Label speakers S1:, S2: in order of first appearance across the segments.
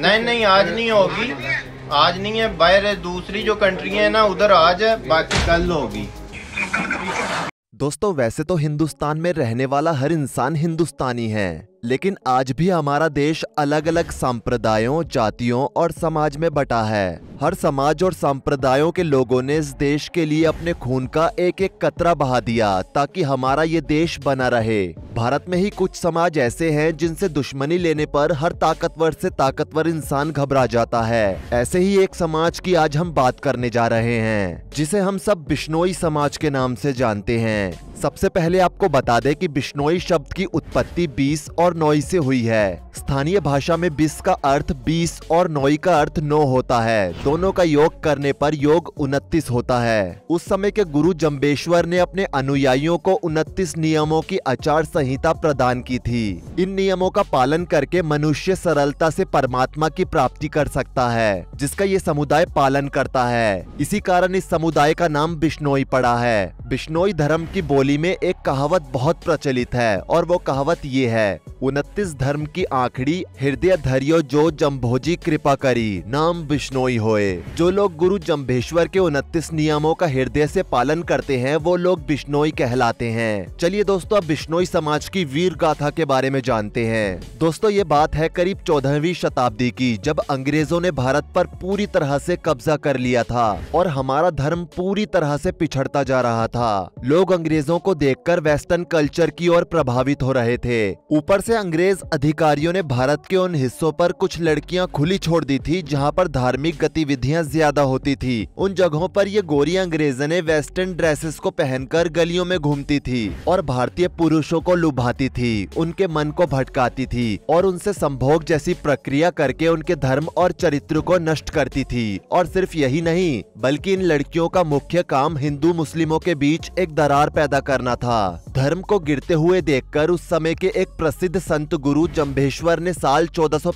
S1: नहीं नहीं आज नहीं होगी आज नहीं है बाहर दूसरी जो कंट्री है ना उधर आज है बाकी कल होगी दोस्तों वैसे तो हिंदुस्तान में रहने वाला हर इंसान हिंदुस्तानी है लेकिन आज भी हमारा देश अलग अलग संप्रदायों जातियों और समाज में बटा है हर समाज और संप्रदायों के लोगों ने इस देश के लिए अपने खून का एक एक कतरा बहा दिया ताकि हमारा ये देश बना रहे भारत में ही कुछ समाज ऐसे हैं जिनसे दुश्मनी लेने पर हर ताकतवर से ताकतवर इंसान घबरा जाता है ऐसे ही एक समाज की आज हम बात करने जा रहे हैं जिसे हम सब बिश्नोई समाज के नाम से जानते हैं सबसे पहले आपको बता दें कि बिश्नोई शब्द की उत्पत्ति बीस और नोई से हुई है स्थानीय भाषा में बिस का अर्थ बीस और नोई का अर्थ नौ होता है दोनों का योग करने पर योग उनतीस होता है उस समय के गुरु जम्बेश्वर ने अपने अनुयायियों को उनतीस नियमों की आचार संहिता प्रदान की थी इन नियमों का पालन करके मनुष्य सरलता से परमात्मा की प्राप्ति कर सकता है जिसका ये समुदाय पालन करता है इसी कारण इस समुदाय का नाम बिश्नोई पड़ा है बिश्नोई धर्म की बोली में एक कहावत बहुत प्रचलित है और वो कहावत ये है उनतीस धर्म की आखड़ी हृदय धरियो जो जम्भोजी कृपा करी नाम बिश्नोई होए जो लोग गुरु जम्भेश्वर के उनतीस नियमों का हृदय से पालन करते हैं वो लोग बिश्नोई कहलाते हैं चलिए दोस्तों अब बिश्नोई समाज की वीर गाथा के बारे में जानते हैं दोस्तों ये बात है करीब चौदहवीं शताब्दी की जब अंग्रेजों ने भारत पर पूरी तरह से कब्जा कर लिया था और हमारा धर्म पूरी तरह से पिछड़ता जा रहा था लोग अंग्रेजों को देखकर वेस्टर्न कल्चर की ओर प्रभावित हो रहे थे ऊपर से अंग्रेज अधिकारियों ने भारत के उन हिस्सों पर कुछ लड़कियां खुली छोड़ दी थी जहां पर धार्मिक गतिविधियां ज्यादा होती थी उन जगहों पर ये गोरी अंग्रेजों ने वेस्टर्न ड्रेसेस को पहनकर गलियों में घूमती थी और भारतीय पुरुषों को लुभाती थी उनके मन को भटकाती थी और उनसे संभोग जैसी प्रक्रिया करके उनके धर्म और चरित्र को नष्ट करती थी और सिर्फ यही नहीं बल्कि इन लड़कियों का मुख्य काम हिंदू मुस्लिमों के बीच एक दरार पैदा करना था धर्म को गिरते हुए देखकर उस समय के एक प्रसिद्ध संत गुरु जम्भेश्वर ने साल चौदह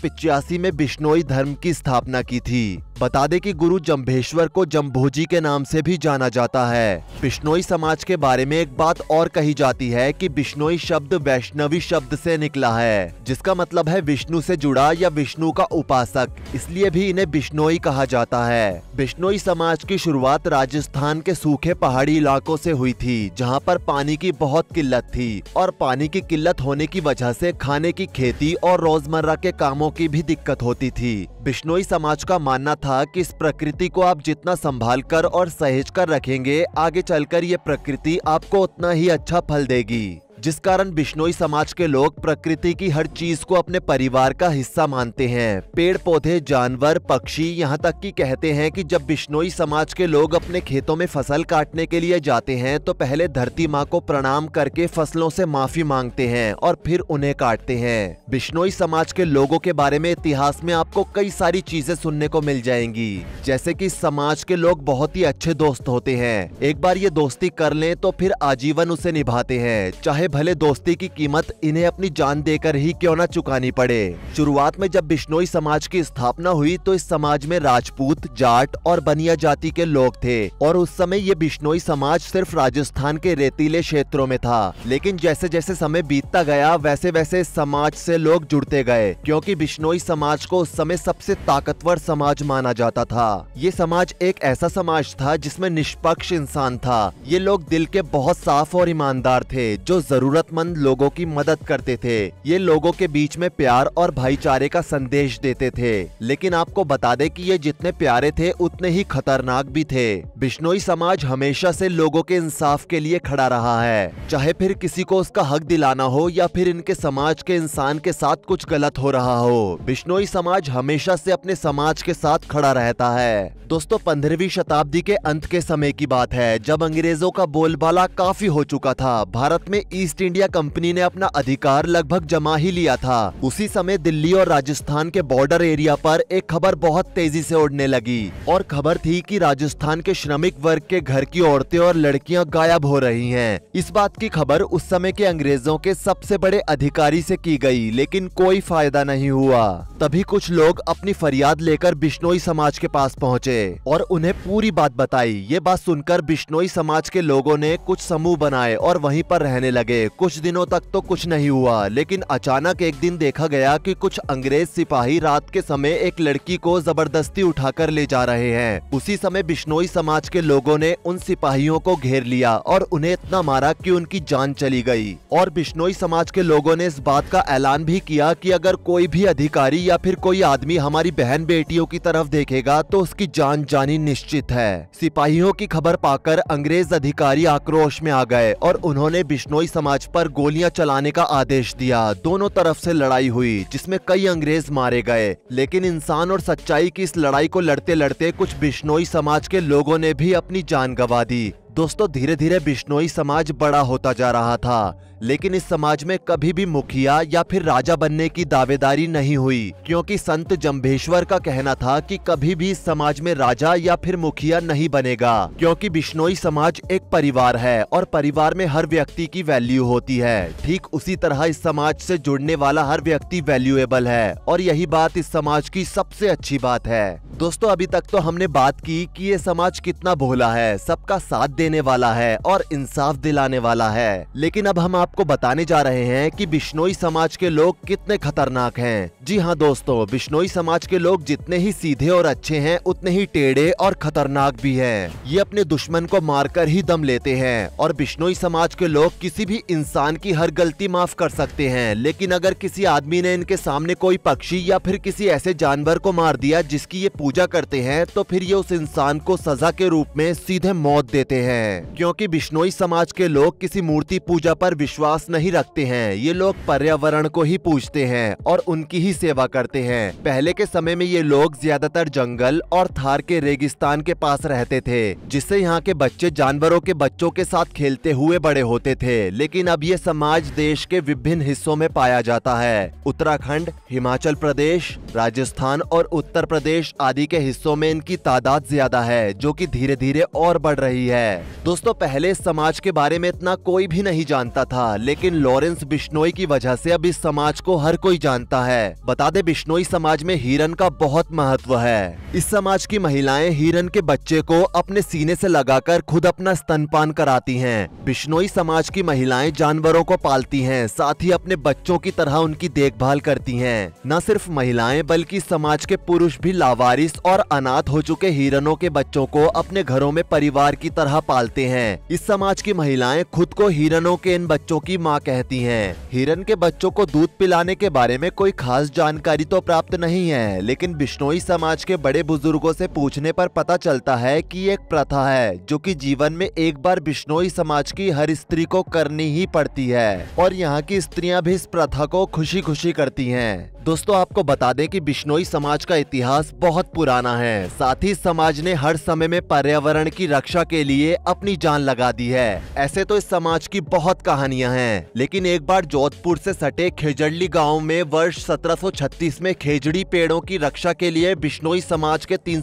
S1: में बिश्नोई धर्म की स्थापना की थी बता दें कि गुरु जम्भेश्वर को जम्भोजी के नाम से भी जाना जाता है बिश्नोई समाज के बारे में एक बात और कही जाती है कि बिश्नोई शब्द वैष्णवी शब्द से निकला है जिसका मतलब है विष्णु से जुड़ा या विष्णु का उपासक इसलिए भी इन्हें बिश्नोई कहा जाता है बिश्नोई समाज की शुरुआत राजस्थान के सूखे पहाड़ी इलाकों से हुई थी जहाँ पर पानी की बहुत किल्लत थी और पानी की किल्लत होने की वजह से खाने की खेती और रोजमर्रा के कामों की भी दिक्कत होती थी बिश्नोई समाज का मानना था था कि इस प्रकृति को आप जितना संभाल कर और सहेज कर रखेंगे आगे चलकर ये प्रकृति आपको उतना ही अच्छा फल देगी जिस कारण बिश्नोई समाज के लोग प्रकृति की हर चीज को अपने परिवार का हिस्सा मानते हैं पेड़ पौधे जानवर पक्षी यहाँ तक कि कहते हैं कि जब बिश्नोई समाज के लोग अपने खेतों में फसल काटने के लिए जाते हैं तो पहले धरती माँ को प्रणाम करके फसलों से माफी मांगते हैं और फिर उन्हें काटते हैं बिश्नोई समाज के लोगों के बारे में इतिहास में आपको कई सारी चीजें सुनने को मिल जाएंगी जैसे की समाज के लोग बहुत ही अच्छे दोस्त होते हैं एक बार ये दोस्ती कर ले तो फिर आजीवन उसे निभाते हैं चाहे भले दोस्ती की कीमत इन्हें अपनी जान देकर ही क्यों न चुकानी पड़े शुरुआत में जब बिश्नोई समाज की स्थापना हुई तो इस समाज में राजपूत जाट और बनिया जाति के लोग थे और उस समय ये बिश्नोई समाज सिर्फ राजस्थान के रेतीले क्षेत्रों में था लेकिन जैसे जैसे समय बीतता गया वैसे वैसे समाज से लोग जुड़ते गए क्योंकि बिश्नोई समाज को उस समय सबसे ताकतवर समाज माना जाता था ये समाज एक ऐसा समाज था जिसमें निष्पक्ष इंसान था ये लोग दिल के बहुत साफ और ईमानदार थे जो जरूर जरूरतमंद लोगों की मदद करते थे ये लोगों के बीच में प्यार और भाईचारे का संदेश देते थे लेकिन आपको बता दे कि ये जितने प्यारे थे उतने ही खतरनाक भी थे बिश्नोई समाज हमेशा से लोगों के इंसाफ के लिए खड़ा रहा है चाहे फिर किसी को उसका हक दिलाना हो या फिर इनके समाज के इंसान के साथ कुछ गलत हो रहा हो बिश्नोई समाज हमेशा से अपने समाज के साथ खड़ा रहता है दोस्तों पंद्रहवीं शताब्दी के अंत के समय की बात है जब अंग्रेजों का बोलबाला काफी हो चुका था भारत में ईस्ट ईस्ट इंडिया कंपनी ने अपना अधिकार लगभग जमा ही लिया था उसी समय दिल्ली और राजस्थान के बॉर्डर एरिया पर एक खबर बहुत तेजी से उड़ने लगी और खबर थी कि राजस्थान के श्रमिक वर्ग के घर की औरतें और लड़कियां गायब हो रही हैं। इस बात की खबर उस समय के अंग्रेजों के सबसे बड़े अधिकारी ऐसी की गयी लेकिन कोई फायदा नहीं हुआ तभी कुछ लोग अपनी फरियाद लेकर बिश्नोई समाज के पास पहुँचे और उन्हें पूरी बात बताई ये बात सुनकर बिश्नोई समाज के लोगों ने कुछ समूह बनाए और वहीं पर रहने लगे कुछ दिनों तक तो कुछ नहीं हुआ लेकिन अचानक एक दिन देखा गया कि कुछ अंग्रेज सिपाही रात के समय एक लड़की को जबरदस्ती उठाकर ले जा रहे हैं उसी समय बिश्नोई समाज के लोगों ने उन सिपाहियों को घेर लिया और उन्हें इतना मारा कि उनकी जान चली गई और बिश्नोई समाज के लोगों ने इस बात का ऐलान भी किया कि अगर कोई भी अधिकारी या फिर कोई आदमी हमारी बहन बेटियों की तरफ देखेगा तो उसकी जान जानी निश्चित है सिपाहियों की खबर पाकर अंग्रेज अधिकारी आक्रोश में आ गए और उन्होंने बिश्नोई समाज समाज पर गोलियां चलाने का आदेश दिया दोनों तरफ से लड़ाई हुई जिसमें कई अंग्रेज मारे गए लेकिन इंसान और सच्चाई की इस लड़ाई को लड़ते लड़ते कुछ बिश्नोई समाज के लोगों ने भी अपनी जान गंवा दी दोस्तों धीरे धीरे बिश्नोई समाज बड़ा होता जा रहा था लेकिन इस समाज में कभी भी मुखिया या फिर राजा बनने की दावेदारी नहीं हुई क्योंकि संत जम्भेश्वर का कहना था कि कभी भी इस समाज में राजा या फिर मुखिया नहीं बनेगा क्योंकि बिश्नोई समाज एक परिवार है और परिवार में हर व्यक्ति की वैल्यू होती है ठीक उसी तरह इस समाज से जुड़ने वाला हर व्यक्ति वैल्यूएबल है और यही बात इस समाज की सबसे अच्छी बात है दोस्तों अभी तक तो हमने बात की कि ये समाज कितना भोला है सबका साथ दे देने वाला है और इंसाफ दिलाने वाला है लेकिन अब हम आपको बताने जा रहे हैं कि बिश्नोई समाज के लोग कितने खतरनाक हैं जी हाँ दोस्तों बिश्नोई समाज के लोग जितने ही सीधे और अच्छे है उतने ही टेढ़े और खतरनाक भी है ये अपने दुश्मन को मार ही दम लेते हैं और बिश्नोई समाज के लोग किसी भी इंसान की हर गलती माफ कर सकते हैं लेकिन अगर किसी आदमी ने इनके सामने कोई पक्षी या फिर किसी ऐसे जानवर को मार दिया जिसकी ये पूजा करते हैं तो फिर ये उस इंसान को सजा के रूप में सीधे मौत देते हैं हैं क्योंकि बिश्नोई समाज के लोग किसी मूर्ति पूजा पर विश्वास नहीं रखते हैं ये लोग पर्यावरण को ही पूजते हैं और उनकी ही सेवा करते हैं पहले के समय में ये लोग ज्यादातर जंगल और थार के रेगिस्तान के पास रहते थे जिससे यहाँ के बच्चे जानवरों के बच्चों के साथ खेलते हुए बड़े होते थे लेकिन अब ये समाज देश के विभिन्न हिस्सों में पाया जाता है उत्तराखंड हिमाचल प्रदेश राजस्थान और उत्तर प्रदेश आदि के हिस्सों में इनकी तादाद ज्यादा है जो कि धीरे धीरे और बढ़ रही है दोस्तों पहले इस समाज के बारे में इतना कोई भी नहीं जानता था लेकिन लॉरेंस बिश्नोई की वजह से अब इस समाज को हर कोई जानता है बता दे बिश्नोई समाज में हिरन का बहुत महत्व है इस समाज की महिलाएं हिरन के बच्चे को अपने सीने से लगाकर खुद अपना स्तनपान कराती हैं। बिश्नोई समाज की महिलाएं जानवरों को पालती हैं, साथ ही अपने बच्चों की तरह उनकी देखभाल करती हैं। न सिर्फ महिलाएं बल्कि समाज के पुरुष भी लावारिस और अनाथ हो चुके हिरनों के बच्चों को अपने घरों में परिवार की तरह पालते हैं इस समाज की महिलाएं खुद को हिरनों के इन बच्चों की माँ कहती हैं। हिरन के बच्चों को दूध पिलाने के बारे में कोई खास जानकारी तो प्राप्त नहीं है लेकिन बिश्नोई समाज के बड़े बुजुर्गों से पूछने पर पता चलता है कि एक प्रथा है जो कि जीवन में एक बार बिश्नोई समाज की हर स्त्री को करनी ही पड़ती है और यहाँ की स्त्रियाँ भी इस प्रथा को खुशी खुशी करती है दोस्तों आपको बता दें कि बिश्नोई समाज का इतिहास बहुत पुराना है साथ ही समाज ने हर समय में पर्यावरण की रक्षा के लिए अपनी जान लगा दी है ऐसे तो इस समाज की बहुत कहानियां हैं लेकिन एक बार जोधपुर से सटे खेजड़ली गांव में वर्ष 1736 में खेजड़ी पेड़ों की रक्षा के लिए बिश्नोई समाज के तीन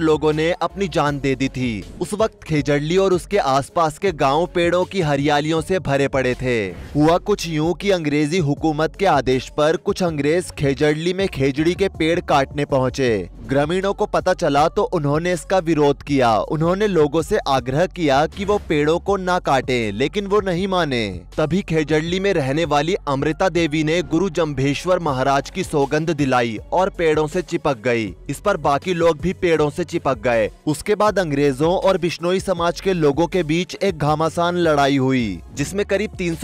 S1: लोगों ने अपनी जान दे दी थी उस वक्त खेजड़ली और उसके आस के गाँव पेड़ों की हरियालियों ऐसी भरे पड़े थे हुआ कुछ यूँ की अंग्रेजी हुकूमत के आदेश आरोप कुछ अंग्रेज खेजड़ली में खेजड़ी के पेड़ काटने पहुंचे ग्रामीणों को पता चला तो उन्होंने इसका विरोध किया उन्होंने लोगों से आग्रह किया कि वो पेड़ों को ना काटें, लेकिन वो नहीं माने तभी खेजड़ली में रहने वाली अमृता देवी ने गुरु जम्भेश्वर महाराज की सौगंध दिलाई और पेड़ों से चिपक गई इस पर बाकी लोग भी पेड़ों से चिपक गए उसके बाद अंग्रेजों और बिश्नोई समाज के लोगों के बीच एक घामासान लड़ाई हुई जिसमे करीब तीन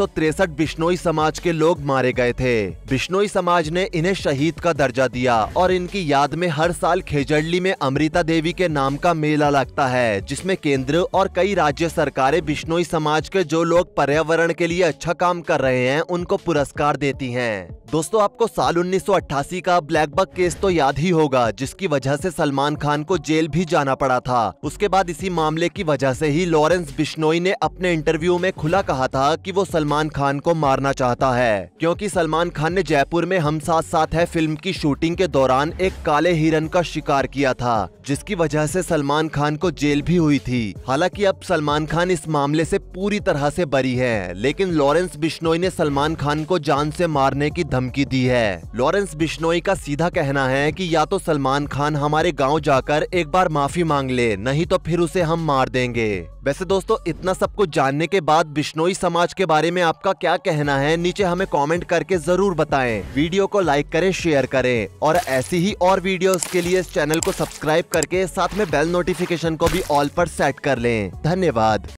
S1: बिश्नोई समाज के लोग मारे गए थे बिश्नोई समाज ने इन्हें शहीद का दर्जा दिया और इनकी याद में हर साल साल खेजड़ली में अमृता देवी के नाम का मेला लगता है जिसमें केंद्र और कई राज्य सरकारें बिश्नोई समाज के जो लोग पर्यावरण के लिए अच्छा काम कर रहे हैं उनको पुरस्कार देती हैं। दोस्तों आपको साल 1988 का ब्लैक बक केस तो याद ही होगा जिसकी वजह से सलमान खान को जेल भी जाना पड़ा था उसके बाद इसी मामले की वजह से ही लॉरेंस बिश्नोई ने अपने इंटरव्यू में खुला कहा था कि वो सलमान खान को मारना चाहता है क्योंकि सलमान खान ने जयपुर में हम साथ साथ है फिल्म की शूटिंग के दौरान एक काले हिरन का शिकार किया था जिसकी वजह से सलमान खान को जेल भी हुई थी हालांकि अब सलमान खान इस मामले से पूरी तरह से बरी है लेकिन लॉरेंस बिश्नोई ने सलमान खान को जान से मारने की धमकी दी है लॉरेंस बिश्नोई का सीधा कहना है कि या तो सलमान खान हमारे गांव जाकर एक बार माफी मांग ले नहीं तो फिर उसे हम मार देंगे वैसे दोस्तों इतना सब कुछ जानने के बाद बिश्नोई समाज के बारे में आपका क्या कहना है नीचे हमें कमेंट करके जरूर बताएं वीडियो को लाइक करें शेयर करें और ऐसी ही और वीडियोस के लिए इस चैनल को सब्सक्राइब करके साथ में बेल नोटिफिकेशन को भी ऑल पर सेट कर लें धन्यवाद